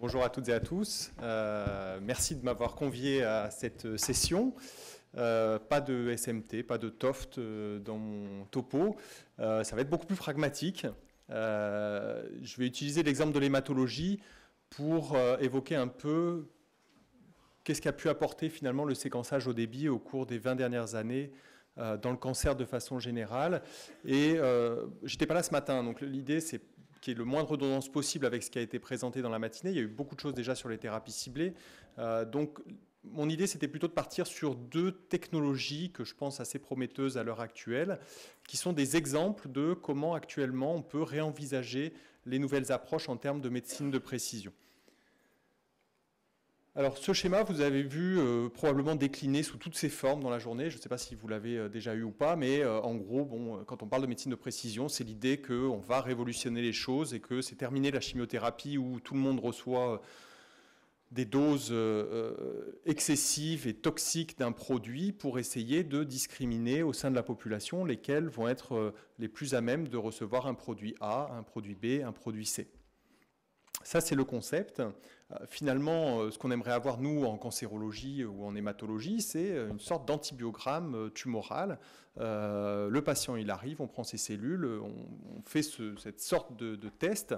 Bonjour à toutes et à tous. Euh, merci de m'avoir convié à cette session. Euh, pas de SMT, pas de TOFT euh, dans mon topo. ça va être beaucoup plus pragmatique. je vais utiliser l'exemple de l'hématologie pour évoquer un peu qu'est-ce qu'a pu apporter finalement le séquençage au débit au cours des 20 dernières années dans le cancer de façon générale. Et j'étais pas là ce matin, donc l'idée c'est qui est le moindre de possible avec ce qui a été présenté dans la matinée. Il y a eu beaucoup de choses déjà sur les thérapies ciblées. Euh, donc, mon idée, c'était plutôt de partir sur deux technologies que je pense assez prometteuses à l'heure actuelle, qui sont des exemples de comment actuellement on peut réenvisager les nouvelles approches en termes de médecine de précision. Alors ce schéma, vous avez vu euh, probablement décliné sous toutes ses formes dans la journée. Je ne sais pas si vous l'avez euh, déjà eu ou pas, mais euh, en gros, bon, quand on parle de médecine de précision, c'est l'idée qu'on va révolutionner les choses et que c'est terminé la chimiothérapie où tout le monde reçoit des doses excessives et toxiques d'un produit pour essayer de discriminer au sein de la population lesquelles vont être les plus à même de recevoir un produit A, un produit B, un produit C. Ça, c'est le concept. Euh, finalement, euh, ce qu'on aimerait avoir, nous, en cancérologie ou en hématologie, c'est euh, une sorte d'antibiogramme tumoral. le patient, il arrive, on prend ses cellules, on, fait cette sorte de, test.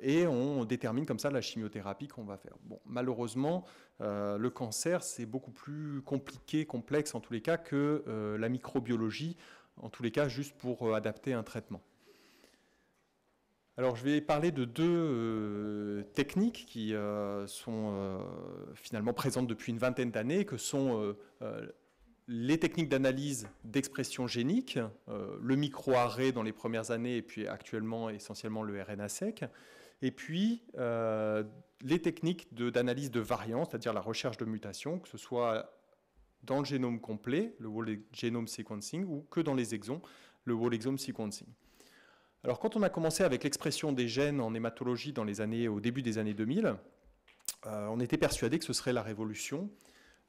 et on détermine comme ça la chimiothérapie qu'on va faire. Bon, malheureusement, le cancer, c'est beaucoup plus compliqué, complexe en tous les cas que la microbiologie, en tous les cas juste pour adapter un traitement. Alors je vais parler de deux euh, techniques qui euh, sont euh, finalement présentes depuis une vingtaine d'années, que sont les techniques d'analyse d'expression génique, le microarray dans les premières années et puis actuellement essentiellement le RNA-seq, et puis les techniques d'analyse de, de variants, c'est-à-dire la recherche de mutations, que ce soit dans le génome complet, le whole genome sequencing, ou que dans les exons, le whole exome sequencing. Alors quand on a commencé avec l'expression des gènes en hématologie dans les années, au début des années 2000, euh, on était persuadé que ce serait la révolution.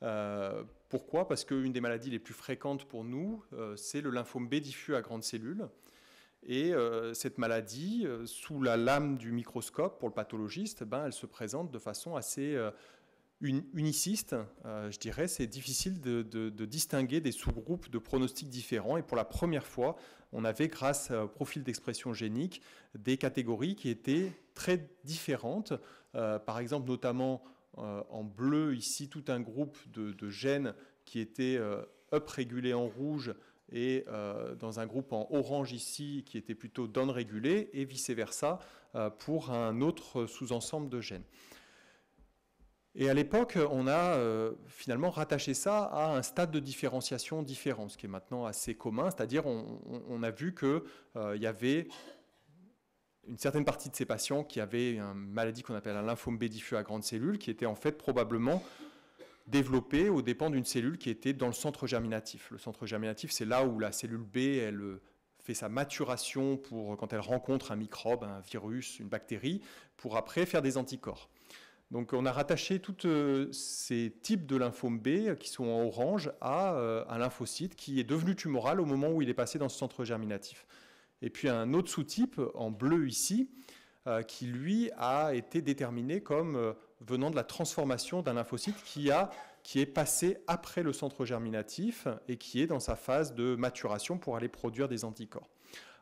Euh, pourquoi Parce qu'une des maladies les plus fréquentes pour nous, euh, c'est le lymphome B diffus à grandes cellules. Et cette maladie, sous la lame du microscope pour le pathologiste, ben, elle se présente de façon assez uniciste, je dirais, c'est difficile de, de, distinguer des sous-groupes de pronostics différents. Et pour la première fois, on avait, grâce au profil d'expression génique, des catégories qui étaient très différentes. Euh, par exemple, notamment euh, en bleu, ici, tout un groupe de, gènes qui étaient euh, up-régulés en rouge et dans un groupe en orange ici qui était plutôt down-régulé et vice-versa pour un autre sous-ensemble de gènes. Et à l'époque, on a euh, finalement rattaché ça à un stade de différenciation différent, ce qui est maintenant assez commun, c'est-à-dire on, a vu qu'il euh, y avait une certaine partie de ces patients qui avaient une maladie qu'on appelle un lymphome B diffus à grande cellule, qui était en fait probablement développée aux dépens d'une cellule qui était dans le centre germinatif. Le centre germinatif, c'est là où la cellule B, elle euh, fait sa maturation pour quand elle rencontre un microbe, un virus, une bactérie, pour après faire des anticorps. Donc on a rattaché tous euh, ces types de lymphome B euh, qui sont en orange à euh, un lymphocyte qui est devenu tumoral au moment où il est passé dans ce centre germinatif. Et puis un autre sous-type en bleu ici qui lui a été déterminé comme venant de la transformation d'un lymphocyte qui, a, qui est passé après le centre germinatif et qui est dans sa phase de maturation pour aller produire des anticorps.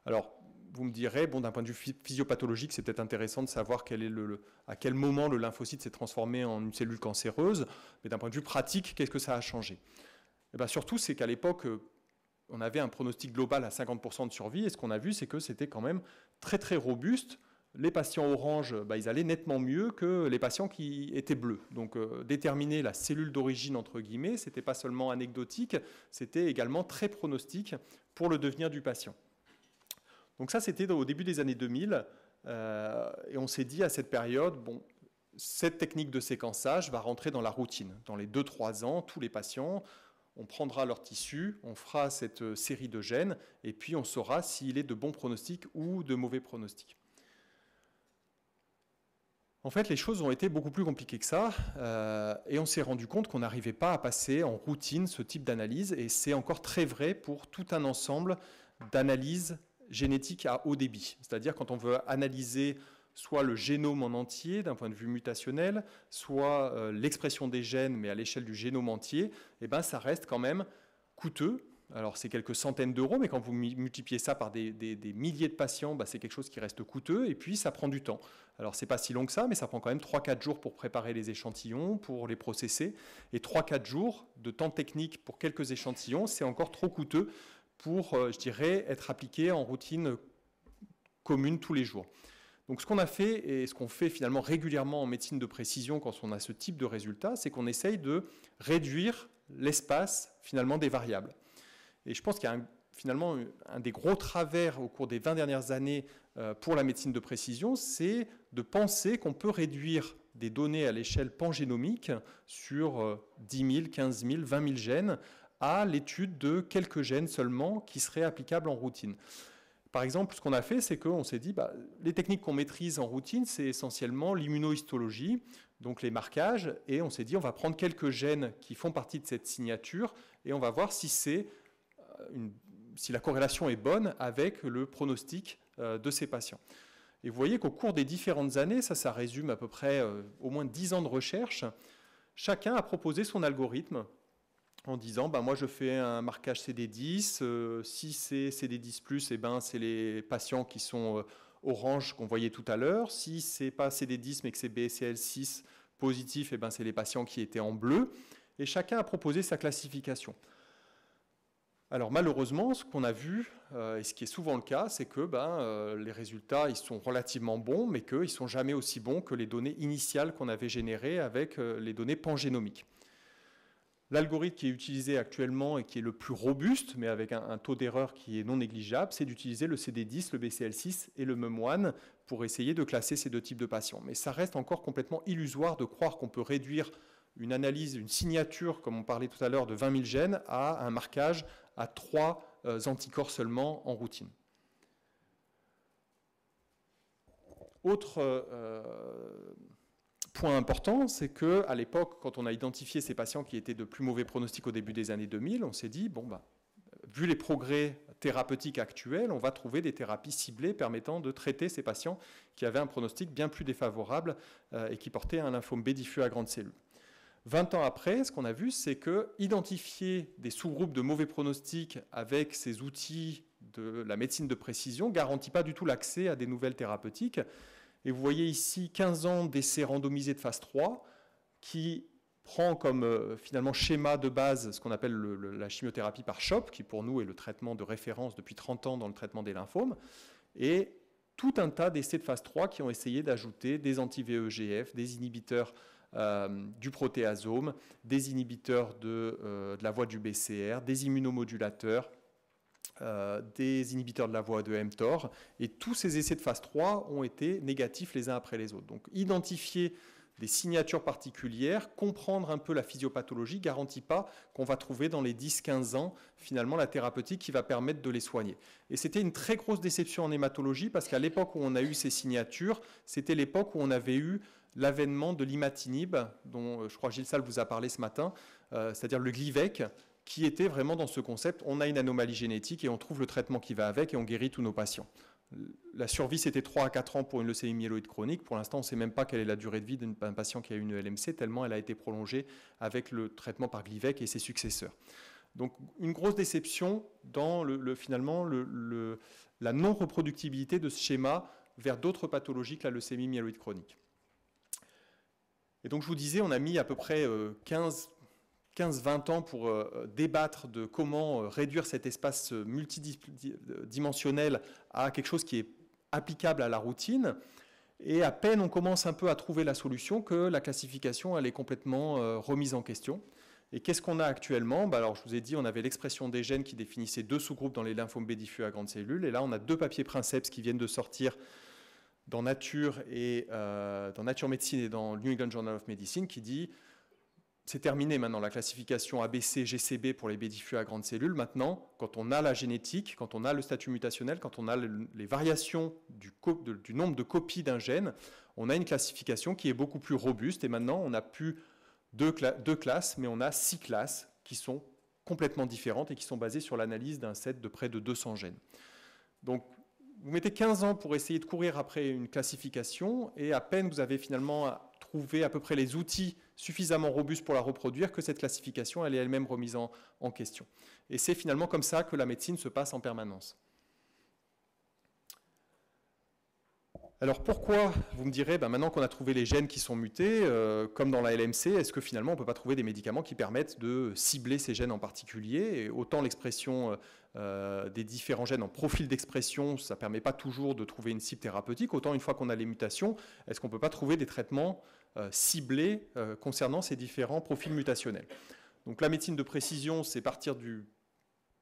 Alors vous me direz, bon, d'un point de vue physiopathologique, c'est peut-être intéressant de savoir à quel moment le lymphocyte s'est transformé en une cellule cancéreuse, mais d'un point de vue pratique, qu'est-ce que ça a changé et eh bien Surtout, c'est qu'à l'époque, euh, on avait un pronostic global à 50% de survie, et ce qu'on a vu, c'est que c'était quand même très très robuste. Les patients orange, bah, ils allaient nettement mieux que les patients qui étaient bleus. Donc euh, déterminer la cellule d'origine, entre guillemets, n'était pas seulement anecdotique, c'était également très pronostique pour le devenir du patient. Donc ça, c'était au début des années 2000. Euh, et on s'est dit à cette période, bon, cette technique de séquençage va rentrer dans la routine. Dans les 2-3 ans, tous les patients, on prendra leur tissu, on fera cette euh, série de gènes, et puis on saura s'il est de bons pronostic ou de mauvais pronostic. En fait, les choses ont été beaucoup plus compliquées que ça, euh, et on s'est rendu compte qu'on n'arrivait pas à passer en routine ce type d'analyse, et c'est encore très vrai pour tout un ensemble d'analyses génétique à haut débit, c'est-à-dire quand on veut analyser soit le génome en entier d'un point de vue mutationnel, soit euh, l'expression des gènes, mais à l'échelle du génome entier, eh ben, ça reste quand même coûteux. Alors c'est quelques centaines d'euros, mais quand vous multipliez ça par des, milliers de patients, bah, c'est quelque chose qui reste coûteux, et puis ça prend du temps. Alors c'est pas si long que ça, mais ça prend quand même 3-4 jours pour préparer les échantillons, pour les processer, et 3-4 jours de temps technique pour quelques échantillons, c'est encore trop coûteux pour, euh, je dirais, être appliqué en routine commune tous les jours. Donc ce qu'on a fait et ce qu'on fait finalement régulièrement en médecine de précision quand on a ce type de résultat, c'est qu'on essaye de réduire l'espace finalement des variables. Et je pense qu'il y a finalement un des gros travers au cours des 20 dernières années euh, pour la médecine de précision, c'est de penser qu'on peut réduire des données à l'échelle pangénomique sur 10 000, 15 000, 20 000 gènes à l'étude de quelques gènes seulement qui seraient applicables en routine. Par exemple, ce qu'on a fait, c'est qu'on s'est dit, bah, les techniques qu'on maîtrise en routine, c'est essentiellement l'immunohistologie, donc les marquages, et on s'est dit, on va prendre quelques gènes qui font partie de cette signature, et on va voir si, c'est euh, si la corrélation est bonne avec le pronostic euh, de ces patients. Et vous voyez qu'au cours des différentes années, ça, ça résume à peu près euh, au moins 10 ans de recherche, chacun a proposé son algorithme en disant ben moi je fais un marquage CD10, euh, si c'est CD10+, et eh ben c'est les patients qui sont euh, orange qu'on voyait tout à l'heure, si c'est pas CD10 mais que c'est BCL6 positif, et eh ben c'est les patients qui étaient en bleu et chacun a proposé sa classification. Alors malheureusement, ce qu'on a vu, euh, et ce qui est souvent le cas, c'est que ben, les résultats ils sont relativement bons, mais qu'ils ne sont jamais aussi bons que les données initiales qu'on avait générées avec les données pangénomiques. L'algorithme qui est utilisé actuellement et qui est le plus robuste, mais avec un, taux d'erreur qui est non négligeable, c'est d'utiliser le CD10, le BCL6 et le MEM1 pour essayer de classer ces deux types de patients. Mais ça reste encore complètement illusoire de croire qu'on peut réduire une analyse, une signature, comme on parlait tout à l'heure, de 20 000 gènes à un marquage à trois euh, anticorps seulement en routine. Autre euh, point important, c'est que à l'époque, quand on a identifié ces patients qui étaient de plus mauvais pronostic au début des années 2000, on s'est dit bon bah, vu les progrès thérapeutiques actuels, on va trouver des thérapies ciblées permettant de traiter ces patients qui avaient un pronostic bien plus défavorable euh, et qui portaient un lymphome B diffus à grande cellule. 20 ans après, ce qu'on a vu, c'est que identifier des sous-groupes de mauvais pronostics avec ces outils de la médecine de précision garantit pas du tout l'accès à des nouvelles thérapeutiques. Et vous voyez ici 15 ans d'essais randomisés de phase 3 qui prend comme euh, finalement schéma de base ce qu'on appelle la chimiothérapie par CHOP, qui pour nous est le traitement de référence depuis 30 ans dans le traitement des lymphomes, et tout un tas d'essais de phase 3 qui ont essayé d'ajouter des anti-VEGF, des inhibiteurs euh, du protéasome, des inhibiteurs de euh, la voie du BCR, des immunomodulateurs, euh, des inhibiteurs de la voie de mTOR. Et tous ces essais de phase 3 ont été négatifs les uns après les autres. Donc identifier des signatures particulières, comprendre un peu la physiopathologie, garantit pas qu'on va trouver dans les 10-15 ans finalement la thérapeutique qui va permettre de les soigner. Et c'était une très grosse déception en hématologie parce qu'à l'époque où on a eu ces signatures, c'était l'époque où on avait eu l'avènement de l'imatinib, dont euh, je crois Gilles Salle vous a parlé ce matin, euh, c'est-à-dire le Glivec, qui était vraiment dans ce concept, on a une anomalie génétique et on trouve le traitement qui va avec et on guérit tous nos patients. La survie, c'était 3 à 4 ans pour une leucémie myéloïde chronique. Pour l'instant, on ne sait même pas quelle est la durée de vie d'un patient qui a une e LMC, tellement elle a été prolongée avec le traitement par Glivec et ses successeurs. Donc, une grosse déception dans, le, finalement, la non-reproductibilité de ce schéma vers d'autres pathologies que la leucémie myéloïde chronique. Et donc, je vous disais, on a mis à peu près 15 euh, 15-20 ans pour euh, débattre de comment euh, réduire cet espace euh, multidimensionnel à quelque chose qui est applicable à la routine. Et à peine on commence un peu à trouver la solution que la classification elle est complètement remise en question. Et qu'est-ce qu'on a actuellement bah, Alors je vous ai dit, on avait l'expression des gènes qui définissait deux sous-groupes dans les lymphomes B diffus à grandes cellules. Et là, on a deux papiers princeps qui viennent de sortir dans Nature et dans Nature Médecine et dans New England Journal of Medicine qui dit c'est terminé maintenant la classification ABC, GCB pour les bédifus à grandes cellules. Maintenant, quand on a la génétique, quand on a le statut mutationnel, quand on a les variations du, nombre de copies d'un gène, on a une classification qui est beaucoup plus robuste. Et maintenant, on n'a plus deux, deux classes, mais on a six classes qui sont complètement différentes et qui sont basées sur l'analyse d'un set de près de 200 gènes. Donc, vous mettez 15 ans pour essayer de courir après une classification et à peine vous avez finalement trouver à peu près les outils suffisamment robustes pour la reproduire que cette classification, elle est elle-même remise en, question. Et c'est finalement comme ça que la médecine se passe en permanence. Alors pourquoi, vous me direz, ben maintenant qu'on a trouvé les gènes qui sont mutés, euh, comme dans la LMC, est-ce que finalement on ne peut pas trouver des médicaments qui permettent de cibler ces gènes en particulier Et Autant l'expression euh, euh, des différents gènes en profil d'expression, ça ne permet pas toujours de trouver une cible thérapeutique, autant une fois qu'on a les mutations, est-ce qu'on ne peut pas trouver des traitements euh, ciblés euh, concernant ces différents profils mutationnels. Donc la médecine de précision, c'est partir du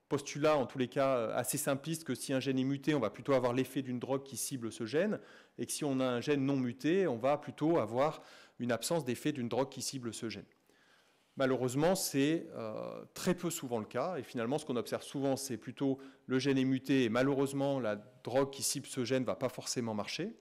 postulat, en tous les cas euh, assez simpliste, que si un gène est muté, on va plutôt avoir l'effet d'une drogue qui cible ce gène, et que si on a un gène non muté, on va plutôt avoir une absence d'effet d'une drogue qui cible ce gène. Malheureusement, c'est très peu souvent le cas, et finalement, ce qu'on observe souvent, c'est plutôt le gène est muté, et malheureusement, la drogue qui cible ce gène ne va pas forcément marcher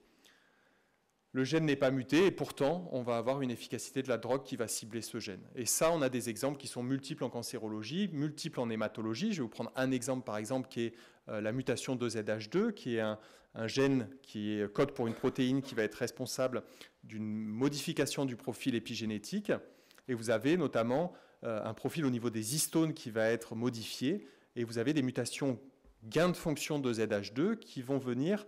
le gène n'est pas muté et pourtant on va avoir une efficacité de la drogue qui va cibler ce gène. Et ça, on a des exemples qui sont multiples en cancérologie, multiples en hématologie. Je vais vous prendre un exemple par exemple qui est euh, la mutation de zh 2 qui est un, gène qui code pour une protéine qui va être responsable d'une modification du profil épigénétique. Et vous avez notamment euh, un profil au niveau des histones qui va être modifié et vous avez des mutations gain de fonction de zh 2 qui vont venir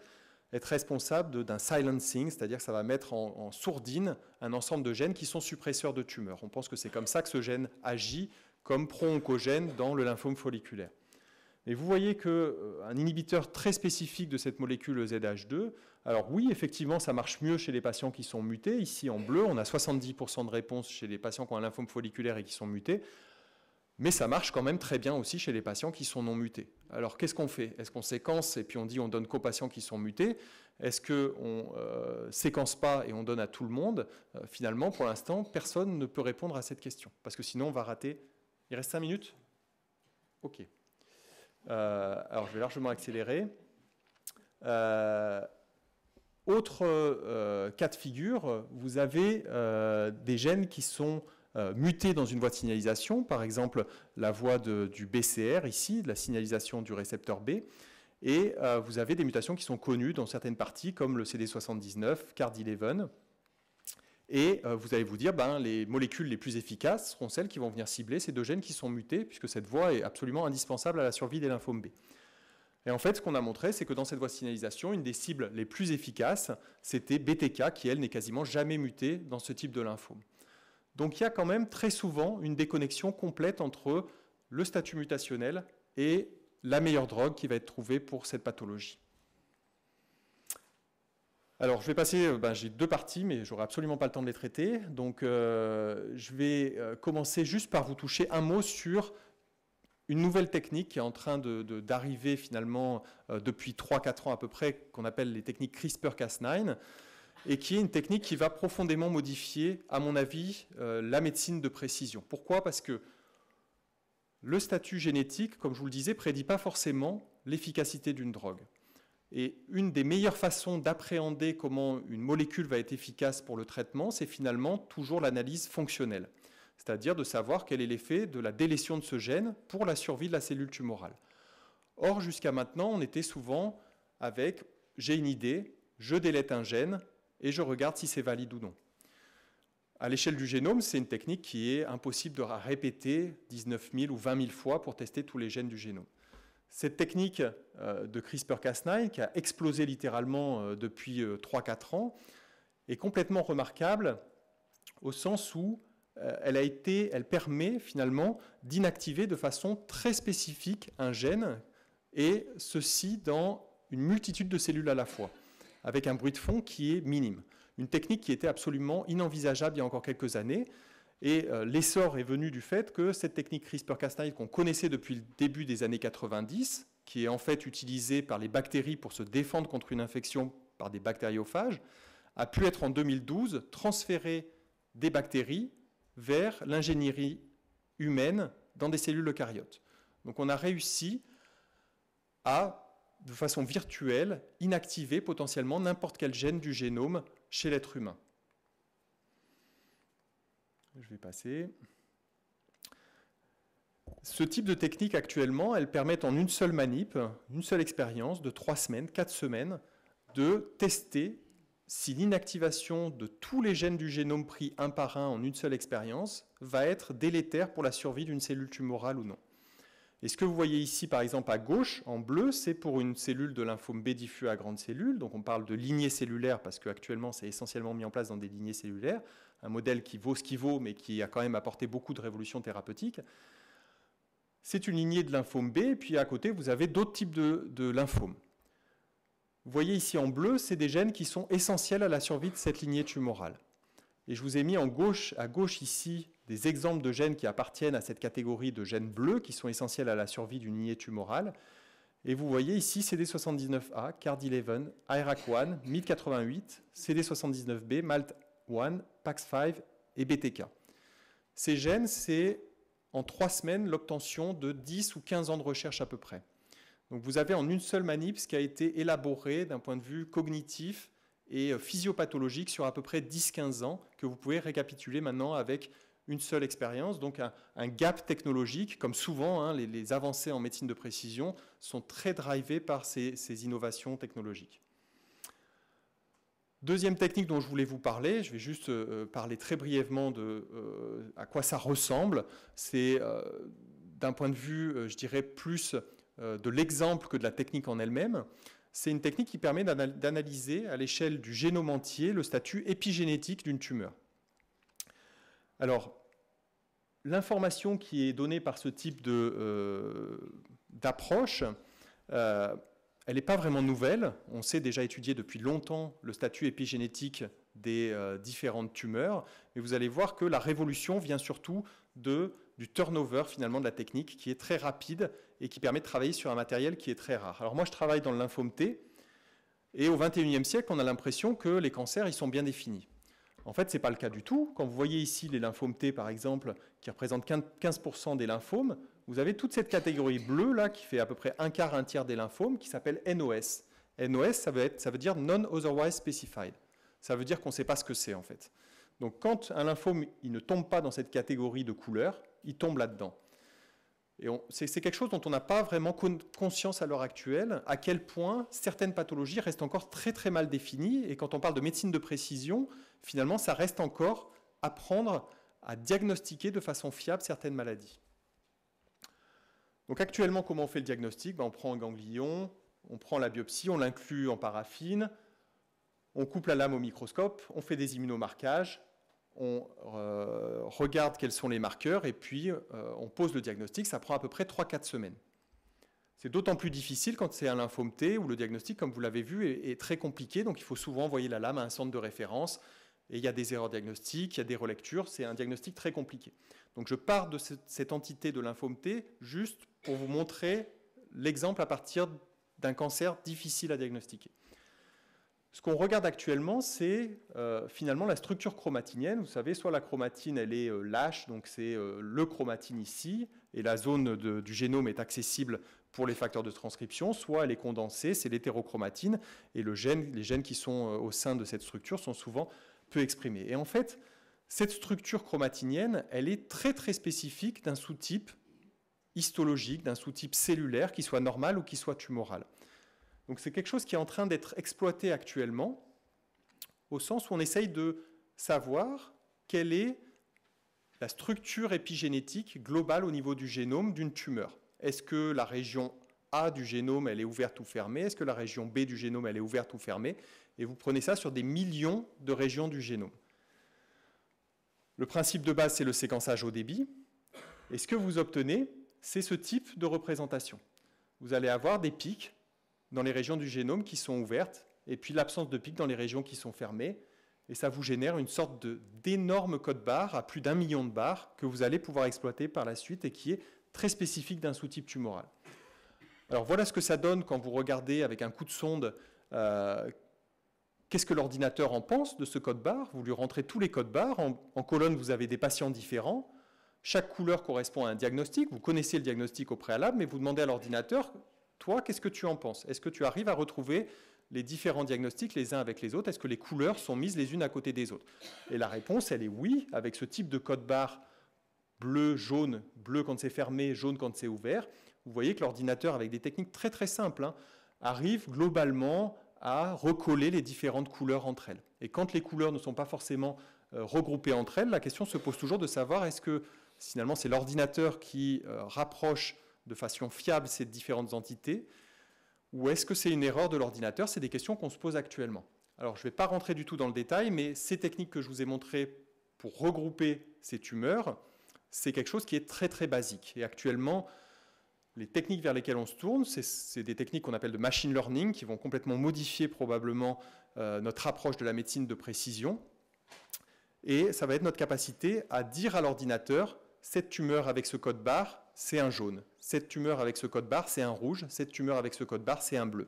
être responsable d'un silencing, c'est-à-dire que ça va mettre en, sourdine un ensemble de gènes qui sont suppresseurs de tumeurs. On pense que c'est comme ça que ce gène agit comme pro-oncogène dans le lymphome folliculaire. Et vous voyez qu'un euh, inhibiteur très spécifique de cette molécule ZH2, alors oui, effectivement, ça marche mieux chez les patients qui sont mutés. Ici, en bleu, on a 70% de réponse chez les patients qui ont un lymphome folliculaire et qui sont mutés. Mais ça marche quand même très bien aussi chez les patients qui sont non mutés. Alors qu'est-ce qu'on fait Est-ce qu'on séquence et puis on dit on donne qu'aux patients qui sont mutés Est-ce qu'on ne euh, séquence pas et on donne à tout le monde euh, Finalement, pour l'instant, personne ne peut répondre à cette question. Parce que sinon, on va rater. Il reste 5 minutes Ok. Euh, alors je vais largement accélérer. autre cas de figure, vous avez des gènes qui sont euh, dans une voie de signalisation, par exemple la voie du BCR ici, de la signalisation du récepteur B. Et euh, vous avez des mutations qui sont connues dans certaines parties, comme le CD79, CARD11. Et euh, vous allez vous dire, ben, les molécules les plus efficaces seront celles qui vont venir cibler ces deux gènes qui sont mutés, puisque cette voie est absolument indispensable à la survie des lymphomes B. Et en fait, ce qu'on a montré, c'est que dans cette voie de signalisation, une des cibles les plus efficaces, c'était BTK, qui, elle, n'est quasiment jamais mutée dans ce type de lymphome. Donc il y a quand même très souvent une déconnexion complète entre le statut mutationnel et la meilleure drogue qui va être trouvée pour cette pathologie. Alors, je vais passer, euh, ben, j'ai deux parties, mais j'aurai absolument pas le temps de les traiter. Donc, euh, je vais euh, commencer juste par vous toucher un mot sur une nouvelle technique qui est en train d'arriver de, finalement depuis 3-4 ans à peu près, qu'on appelle les techniques CRISPR-Cas9 et qui est une technique qui va profondément modifier, à mon avis, euh, la médecine de précision. Pourquoi Parce que le statut génétique, comme je vous le disais, prédit pas forcément l'efficacité d'une drogue. Et une des meilleures façons d'appréhender comment une molécule va être efficace pour le traitement, c'est finalement toujours l'analyse fonctionnelle, c'est-à-dire de savoir quel est l'effet de la délétion de ce gène pour la survie de la cellule tumorale. Or, jusqu'à maintenant, on était souvent avec j'ai une idée, je délète un gène, et je regarde si c'est valide ou non. À l'échelle du génome, c'est une technique qui est impossible de répéter 19 000 ou 20 000 fois pour tester tous les gènes du génome. Cette technique euh, de CRISPR-Cas9, qui a explosé littéralement euh, depuis 3-4 euh, ans, est complètement remarquable au sens où elle, a été, elle permet finalement d'inactiver de façon très spécifique un gène, et ceci dans une multitude de cellules à la fois avec un bruit de fond qui est minime. Une technique qui était absolument inenvisageable il y a encore quelques années. Et euh, l'essor est venu du fait que cette technique CRISPR-Cas9 qu'on connaissait depuis le début des années 90, qui est en fait utilisée par les bactéries pour se défendre contre une infection par des bactériophages, a pu être en 2012 transférée des bactéries vers l'ingénierie humaine dans des cellules eucaryotes. Donc on a réussi à de façon virtuelle, inactiver potentiellement n'importe quel gène du génome chez l'être humain. Je vais passer. Ce type de technique actuellement, elle permet en une seule manip, une seule expérience de trois semaines, quatre semaines, de tester si l'inactivation de tous les gènes du génome pris un par un en une seule expérience va être délétère pour la survie d'une cellule tumorale ou non. Et ce que vous voyez ici, par exemple, à gauche, en bleu, c'est pour une cellule de lymphome B diffus à grande cellule. Donc on parle de lignée cellulaire parce qu'actuellement, c'est essentiellement mis en place dans des lignées cellulaires. Un modèle qui vaut ce qui vaut, mais qui a quand même apporté beaucoup de révolutions thérapeutiques. C'est une lignée de lymphome B, et puis à côté, vous avez d'autres types de, de lymphomes. Vous voyez ici en bleu, c'est des gènes qui sont essentiels à la survie de cette lignée tumorale. Et je vous ai mis en gauche, à gauche ici des exemples de gènes qui appartiennent à cette catégorie de gènes bleus qui sont essentiels à la survie d'une lignée tumorale. Et vous voyez ici CD79A, CARD11, IRAC1, mid cd CD79B, MALT1, PAX5 et BTK. Ces gènes, c'est en trois semaines l'obtention de 10 ou 15 ans de recherche à peu près. Donc vous avez en une seule manip ce qui a été élaboré d'un point de vue cognitif et euh, physiopathologique sur à peu près 10-15 ans que vous pouvez récapituler maintenant avec une seule expérience, donc un, gap technologique, comme souvent hein, les, avancées en médecine de précision sont très drivées par ces, innovations technologiques. Deuxième technique dont je voulais vous parler, je vais juste euh, euh, parler très brièvement de à quoi ça ressemble. C'est d'un point de vue, je dirais, plus de l'exemple que de la technique en elle-même. C'est une technique qui permet d'analyser à l'échelle du génome entier le statut épigénétique d'une tumeur. Alors, l'information qui est donnée par ce type euh, d'approche, euh, elle n'est pas vraiment nouvelle. On sait déjà étudier depuis longtemps le statut épigénétique des euh, différentes tumeurs, mais vous allez voir que la révolution vient surtout du turnover finalement de la technique qui est très rapide et qui permet de travailler sur un matériel qui est très rare. Alors moi, je travaille dans le lymphome T, et au XXIe siècle, on a l'impression que les cancers, ils sont bien définis. En fait, ce n'est pas le cas du tout. Quand vous voyez ici les lymphomes T, par exemple, qui représentent 15% des lymphomes, vous avez toute cette catégorie bleue, là, qui fait à peu près un quart, un tiers des lymphomes, qui s'appelle NOS. NOS, ça veut, ça veut dire Non Otherwise Specified. Ça veut dire qu'on ne sait pas ce que c'est, en fait. Donc, quand un lymphome, il ne tombe pas dans cette catégorie de couleurs, il tombe là-dedans c'est quelque chose dont on n'a pas vraiment conscience à l'heure actuelle, à quel point certaines pathologies restent encore très très mal définies. Et quand on parle de médecine de précision, finalement, ça reste encore apprendre à diagnostiquer de façon fiable certaines maladies. Donc actuellement, comment on fait le diagnostic ben, On prend un ganglion, on prend la biopsie, on l'inclut en paraffine, on coupe la lame au microscope, on fait des immunomarquages, on euh, regarde quels sont les marqueurs et puis euh, on pose le diagnostic. Ça prend à peu près 3-4 semaines. C'est d'autant plus difficile quand c'est un lymphome T où le diagnostic, comme vous l'avez vu, est, très compliqué. Donc il faut souvent envoyer la lame à un centre de référence. Et il y a des erreurs diagnostiques, il y a des relectures. C'est un diagnostic très compliqué. Donc je pars de cette, cette entité de lymphome T juste pour vous montrer l'exemple à partir d'un cancer difficile à diagnostiquer. Ce qu'on regarde actuellement, c'est euh, finalement la structure chromatinienne. Vous savez, soit la chromatine, elle est euh, lâche, donc c'est euh, le chromatine ici, et la zone du génome est accessible pour les facteurs de transcription, soit elle est condensée, c'est l'hétérochromatine, et les gènes qui sont au sein de cette structure sont souvent peu exprimés. Et en fait, cette structure chromatinienne, elle est très très spécifique d'un sous-type histologique, d'un sous-type cellulaire, qui soit normal ou qui soit tumoral. Donc c'est quelque chose qui est en train d'être exploité actuellement, au sens où on essaye de savoir quelle est la structure épigénétique globale au niveau du génome d'une tumeur. Est-ce que la région A du génome, elle est ouverte ou fermée Est-ce que la région B du génome, elle est ouverte ou fermée Et vous prenez ça sur des millions de régions du génome. Le principe de base, c'est le séquençage au débit. Et ce que vous obtenez, c'est ce type de représentation. Vous allez avoir des pics dans les régions du génome qui sont ouvertes, et puis l'absence de pics dans les régions qui sont fermées. Et ça vous génère une sorte d'énorme code barre à plus d'un million de barres que vous allez pouvoir exploiter par la suite et qui est très spécifique d'un sous-type tumoral. Alors voilà ce que ça donne quand vous regardez avec un coup de sonde euh, qu'est-ce que l'ordinateur en pense de ce code barre. Vous lui rentrez tous les codes barres. en colonne, vous avez des patients différents. Chaque couleur correspond à un diagnostic. Vous connaissez le diagnostic au préalable, mais vous demandez à l'ordinateur toi, qu'est-ce que tu en penses Est-ce que tu arrives à retrouver les différents diagnostics les uns avec les autres Est-ce que les couleurs sont mises les unes à côté des autres Et la réponse, elle est oui, avec ce type de code barre bleu, jaune, bleu quand c'est fermé, jaune quand c'est ouvert. Vous voyez que l'ordinateur, avec des techniques très très simples, hein, arrive globalement à recoller les différentes couleurs entre elles. Et quand les couleurs ne sont pas forcément euh, regroupées entre elles, la question se pose toujours de savoir est-ce que finalement c'est l'ordinateur qui euh, rapproche de façon fiable ces différentes entités Ou est-ce que c'est une erreur de l'ordinateur C'est des questions qu'on se pose actuellement. Alors, je ne vais pas rentrer du tout dans le détail, mais ces techniques que je vous ai montrées pour regrouper ces tumeurs, c'est quelque chose qui est très très basique. Et actuellement, les techniques vers lesquelles on se tourne, c'est des techniques qu'on appelle de machine learning, qui vont complètement modifier probablement euh, notre approche de la médecine de précision. Et ça va être notre capacité à dire à l'ordinateur, cette tumeur avec ce code barre, c'est un jaune. Cette tumeur avec ce code barre, c'est un rouge. Cette tumeur avec ce code barre, c'est un bleu.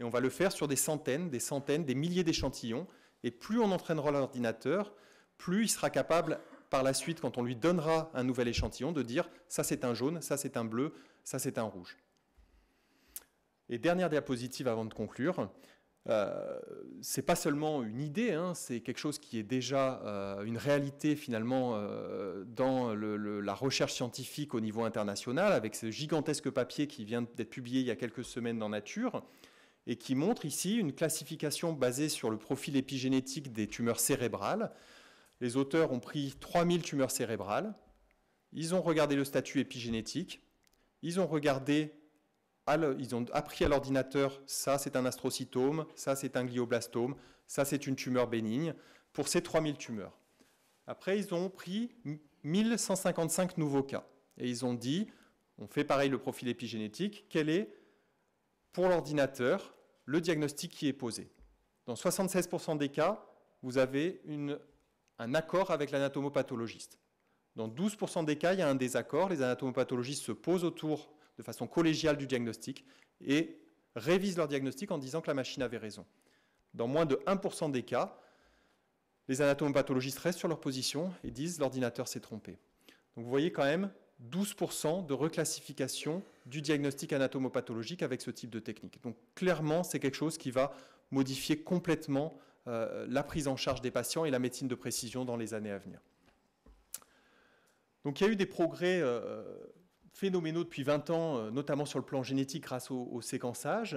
Et on va le faire sur des centaines, des centaines, des milliers d'échantillons. Et plus on entraînera l'ordinateur, plus il sera capable, par la suite, quand on lui donnera un nouvel échantillon, de dire ça c'est un jaune, ça c'est un bleu, ça c'est un rouge. Et dernière diapositive avant de conclure. Euh, c'est pas seulement une idée, hein, c'est quelque chose qui est déjà euh, une réalité finalement euh, dans la recherche scientifique au niveau international, avec ce gigantesque papier qui vient d'être publié il y a quelques semaines dans Nature et qui montre ici une classification basée sur le profil épigénétique des tumeurs cérébrales. Les auteurs ont pris 3000 tumeurs cérébrales, ils ont regardé le statut épigénétique, ils ont regardé ils ont appris à l'ordinateur, ça c'est un astrocytome, ça c'est un glioblastome, ça c'est une tumeur bénigne, pour ces 3000 tumeurs. Après, ils ont pris 1155 nouveaux cas. Et ils ont dit, on fait pareil le profil épigénétique, quel est, pour l'ordinateur, le diagnostic qui est posé. Dans 76% des cas, vous avez un accord avec l'anatomopathologiste. Dans 12% des cas, il y a un désaccord. Les anatomopathologistes se posent autour de façon collégiale du diagnostic et révisent leur diagnostic en disant que la machine avait raison. Dans moins de 1% des cas, les anatomopathologistes restent sur leur position et disent l'ordinateur s'est trompé. Donc vous voyez quand même 12% de reclassification du diagnostic anatomopathologique avec ce type de technique. Donc clairement, c'est quelque chose qui va modifier complètement euh, la prise en charge des patients et la médecine de précision dans les années à venir. Donc il y a eu des progrès euh, phénoménaux depuis 20 ans, euh, notamment sur le plan génétique grâce au, séquençage.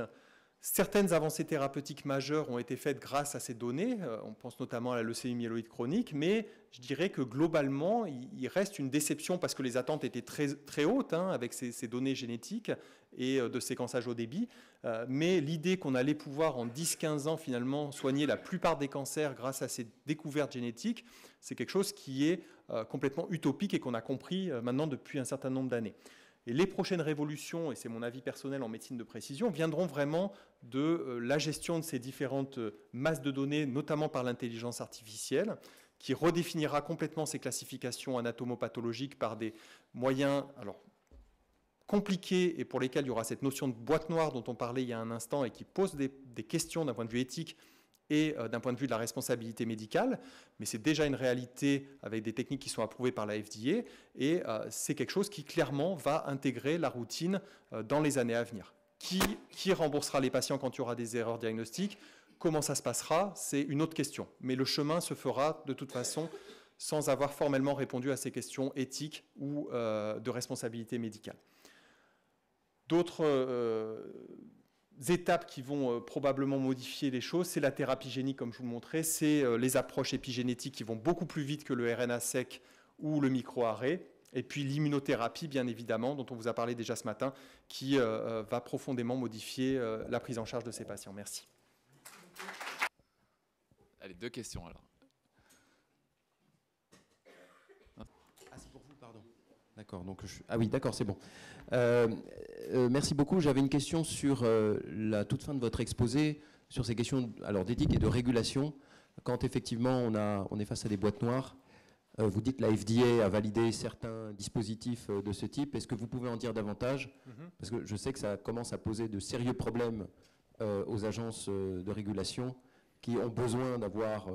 Certaines avancées thérapeutiques majeures ont été faites grâce à ces données, euh, on pense notamment à la leucémie myéloïde chronique, mais je dirais que globalement, il, reste une déception parce que les attentes étaient très, très hautes hein, avec ces, données génétiques, et euh, de séquençage au débit. Euh, mais l'idée qu'on allait pouvoir en 10-15 ans finalement soigner la plupart des cancers grâce à ces découvertes génétiques, c'est quelque chose qui est euh, complètement utopique et qu'on a compris maintenant depuis un certain nombre d'années. Et les prochaines révolutions, et c'est mon avis personnel en médecine de précision, viendront vraiment de la gestion de ces différentes masses de données, notamment par l'intelligence artificielle, qui redéfinira complètement ces classifications anatomopathologiques par des moyens, alors compliquées et pour lesquelles il y aura cette notion de boîte noire dont on parlait il y a un instant et qui pose des, questions d'un point de vue éthique et euh, d'un point de vue de la responsabilité médicale, mais c'est déjà une réalité avec des techniques qui sont approuvées par la FDA, et euh, c'est quelque chose qui clairement va intégrer la routine euh, dans les années à venir. Qui, qui remboursera les patients quand il y aura des erreurs diagnostiques Comment ça se passera C'est une autre question. Mais le chemin se fera de toute façon sans avoir formellement répondu à ces questions éthiques ou de responsabilité médicale. D'autres euh, étapes qui vont euh, probablement modifier les choses, c'est la thérapie génique, comme je vous le montrais, c'est euh, les approches épigénétiques qui vont beaucoup plus vite que le RNA sec ou le arrêt. et puis l'immunothérapie, bien évidemment, dont on vous a parlé déjà ce matin, qui va profondément modifier la prise en charge de ces patients. Merci. Allez, deux questions alors. D'accord, donc ah oui, d'accord, c'est bon. Euh, euh, merci beaucoup. J'avais une question sur euh, la toute fin de votre exposé, sur ces questions alors d'éthique et de régulation. Quand effectivement on, a, on est face à des boîtes noires, vous dites la FDA a validé certains dispositifs de ce type. Est-ce que vous pouvez en dire davantage mhm. Parce que je sais que ça commence à poser de sérieux problèmes aux agences de régulation qui ont besoin d'avoir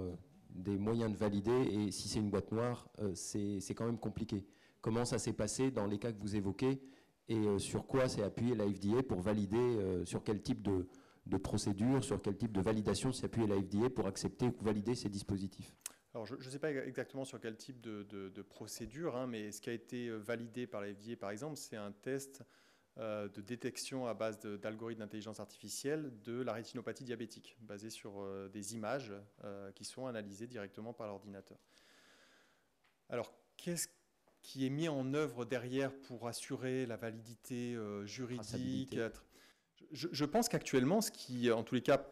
des moyens de valider. Et si c'est une boîte noire, c'est quand même compliqué comment ça s'est passé dans les cas que vous évoquez et euh, sur quoi s'est appuyé la FDA pour valider, euh, sur quel type de, procédure, sur quel type de validation s'est la FDA pour accepter ou valider ces dispositifs alors, je ne sais pas exactement sur quel type de, procédure, hein, mais ce qui a été euh, validé par la FDA, par exemple, c'est un test de détection à base d'algorithmes d'intelligence artificielle de la rétinopathie diabétique, basé sur des images qui sont analysées directement par l'ordinateur. Alors, qu'est-ce qui est mis en œuvre derrière pour assurer la validité euh, juridique. Je, pense qu'actuellement, ce qui, en tous les cas,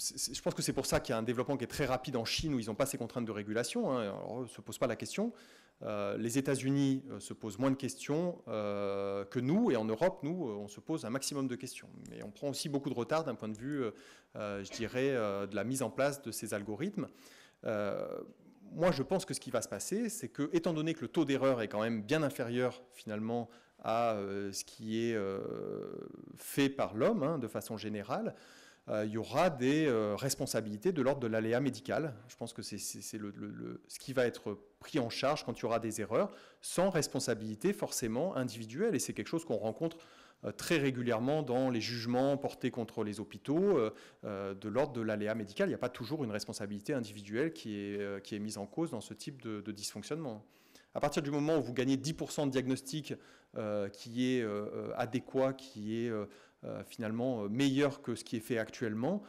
je pense que c'est pour ça qu'il y a un développement qui est très rapide en Chine où ils n'ont pas ces contraintes de régulation. Hein. alors, on ne se pose pas la question. Euh, les États-Unis euh, se posent moins de questions que nous, et en Europe, nous, on se pose un maximum de questions. Mais on prend aussi beaucoup de retard d'un point de vue, je dirais, de la mise en place de ces algorithmes moi, je pense que ce qui va se passer, c'est que, étant donné que le taux d'erreur est quand même bien inférieur finalement à euh, ce qui est euh, fait par l'homme hein, de façon générale, euh, il y aura des responsabilités de l'ordre de l'aléa médical. Je pense que c'est ce qui va être pris en charge quand il y aura des erreurs, sans responsabilité forcément individuelle. Et c'est quelque chose qu'on rencontre euh, très régulièrement dans les jugements portés contre les hôpitaux euh, euh, de l'ordre de l'aléa médical. Il n'y a pas toujours une responsabilité individuelle qui est, qui est mise en cause dans ce type de, dysfonctionnement. À partir du moment où vous gagnez 10% de diagnostic qui est adéquat, qui est finalement meilleur que ce qui est fait actuellement,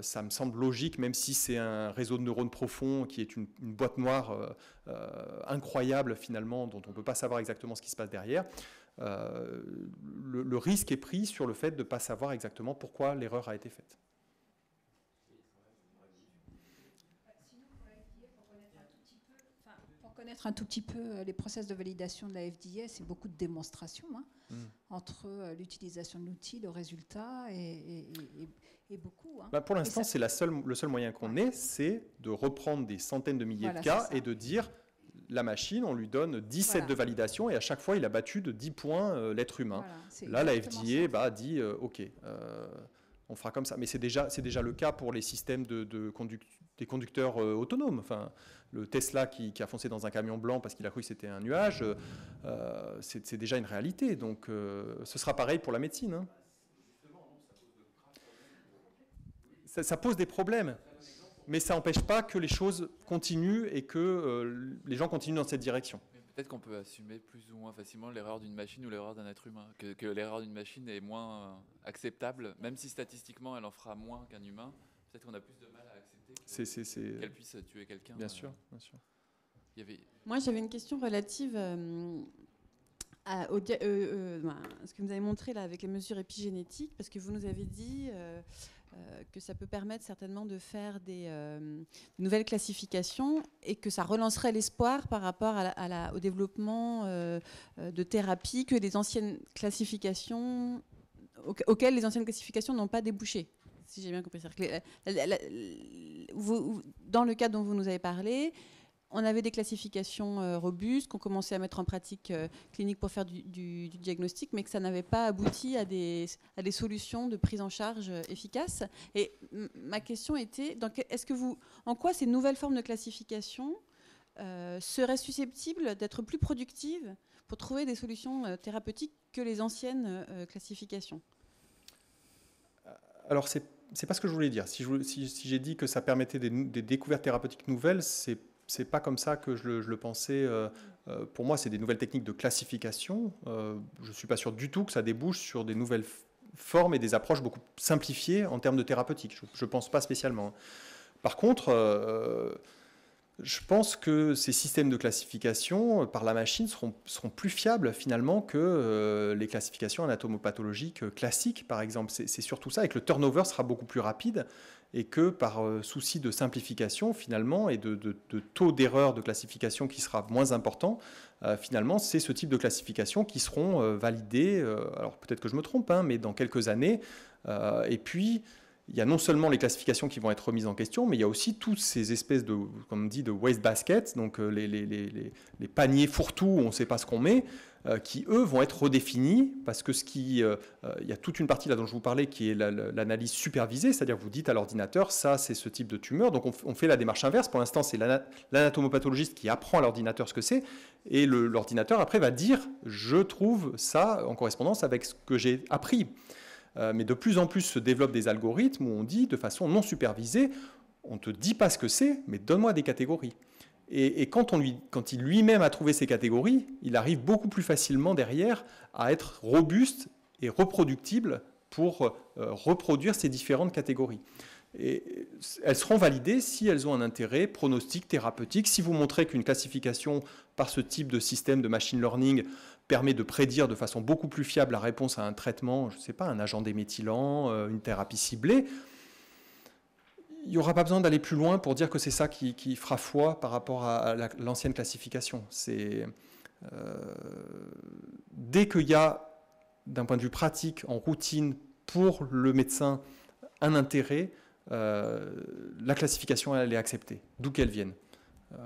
ça me semble logique, même si c'est un réseau de neurones profond qui est une, une boîte noire incroyable finalement, dont on ne peut pas savoir exactement ce qui se passe derrière. Euh, le, risque est pris sur le fait de ne pas savoir exactement pourquoi l'erreur a été faite. Pour connaître un tout petit peu euh, les process de validation de la FDI, c'est beaucoup de démonstrations hein, hmm. entre euh, l'utilisation de l'outil, le résultat et, beaucoup. pour l'instant, c'est le seul moyen qu'on ait, c'est de reprendre des centaines de milliers de cas et de dire la machine, on lui donne 17 de validation et à chaque fois, il a battu de 10 points euh, l'être humain. Là, la FDA bah, dit euh, OK. Euh, on fera comme ça. Mais c'est déjà, déjà le cas pour les systèmes de, des conducteurs autonomes. Enfin, le Tesla qui, a foncé dans un camion blanc parce qu'il a cru que c'était un nuage, c'est, déjà une réalité. Donc, ce sera pareil pour la médecine. Hein. ça pose des problèmes mais ça n'empêche pas que les choses continuent et que euh, les gens continuent dans cette direction. Peut-être qu'on peut assumer plus ou moins facilement l'erreur d'une machine ou l'erreur d'un être humain, que, l'erreur d'une machine est moins euh, acceptable, même si statistiquement elle en fera moins qu'un humain. Peut-être qu'on a plus de mal à accepter qu'elle puisse tuer quelqu'un. Bien euh, sûr, bien sûr. Il y avait... Moi, j'avais une question relative ben, à, ce que vous avez montré là avec les mesures épigénétiques, parce que vous nous avez dit euh, que ça peut permettre certainement de faire euh, des nouvelles classifications et que ça relancerait l'espoir par rapport au développement euh, de thérapies que les anciennes classifications auxquelles les anciennes classifications n'ont pas débouché. Si j'ai bien compris, dans le cas dont vous nous avez parlé, on avait des classifications euh, robustes qu'on commençait à mettre en pratique euh, clinique pour faire du, diagnostic, mais que ça n'avait pas abouti à des, solutions de prise en charge euh, efficaces. Et ma question était, est-ce que vous, en quoi ces nouvelles formes de classification seraient susceptibles d'être plus productives pour trouver des solutions thérapeutiques que les anciennes classifications Alors c'est n'est pas ce que je voulais dire. Si j'ai dit que ça permettait des découvertes thérapeutiques nouvelles, c'est c'est pas comme ça que je le, pensais. Euh, euh, pour moi, c'est des nouvelles techniques de classification. Je euh, je suis pas sûr du tout que ça débouche sur des nouvelles formes et des approches beaucoup simplifiées en termes de thérapeutique. Je, ne pense pas spécialement. Hein. Par contre, je pense que ces systèmes de classification par la machine seront, plus fiables finalement que les classifications anatomopathologiques classiques, par exemple. C'est surtout ça, et que le turnover sera beaucoup plus rapide et que par euh, souci de simplification finalement et de, taux d'erreur de classification qui sera moins important, euh, finalement c'est ce type de classification qui seront validés. Euh, validées, alors peut-être que je me trompe, hein, mais dans quelques années. et puis il y a non seulement les classifications qui vont être remises en question, mais il y a aussi toutes ces espèces de, comme on dit, de waste baskets, donc les, les paniers fourre-tout où on ne sait pas ce qu'on met, euh, qui, eux, vont être redéfinis, parce que ce qui, euh, euh, il y a toute une partie là dont je vous parlais qui est l'analyse supervisée, c'est-à-dire vous dites à l'ordinateur, ça c'est ce type de tumeur, donc on, fait la démarche inverse, pour l'instant c'est l'anatomopathologiste qui apprend à l'ordinateur ce que c'est, et l'ordinateur après va dire, je trouve ça en correspondance avec ce que j'ai appris. mais de plus en plus se développent des algorithmes où on dit de façon non supervisée, on ne te dit pas ce que c'est, mais donne-moi des catégories. Et, quand, il lui-même a trouvé ces catégories, il arrive beaucoup plus facilement derrière à être robuste et reproductible pour euh, reproduire ces différentes catégories. elles seront validées si elles ont un intérêt pronostique, thérapeutique. Si vous montrez qu'une classification par ce type de système de machine learning permet de prédire de façon beaucoup plus fiable la réponse à un traitement, je ne sais pas, un agent déméthylant, euh, une thérapie ciblée, il n'y aura pas besoin d'aller plus loin pour dire que c'est ça qui, fera foi par rapport à, l'ancienne classification. C'est euh, dès qu'il y a, d'un point de vue pratique, en routine, pour le médecin, un intérêt, euh, la classification, elle, est acceptée, d'où qu'elle vienne. Euh,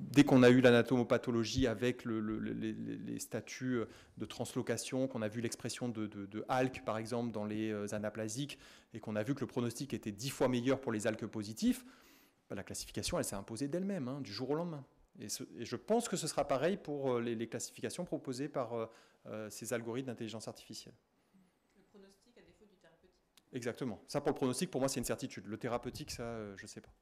dès qu'on a eu l'anatomopathologie avec les, statuts de translocation, qu'on a vu l'expression de, de, ALK, par exemple, dans les euh, anaplasiques, et qu'on a vu que le pronostic était dix fois meilleur pour les ALK positifs, bah, la classification, elle s'est imposée d'elle-même, hein, du jour au lendemain. Et, je pense que ce sera pareil pour euh, les, classifications proposées par euh, ces algorithmes d'intelligence artificielle. Le pronostic à défaut du thérapeutique Exactement. Ça, pour le pronostic, pour moi, c'est une certitude. Le thérapeutique, ça, je ne sais pas.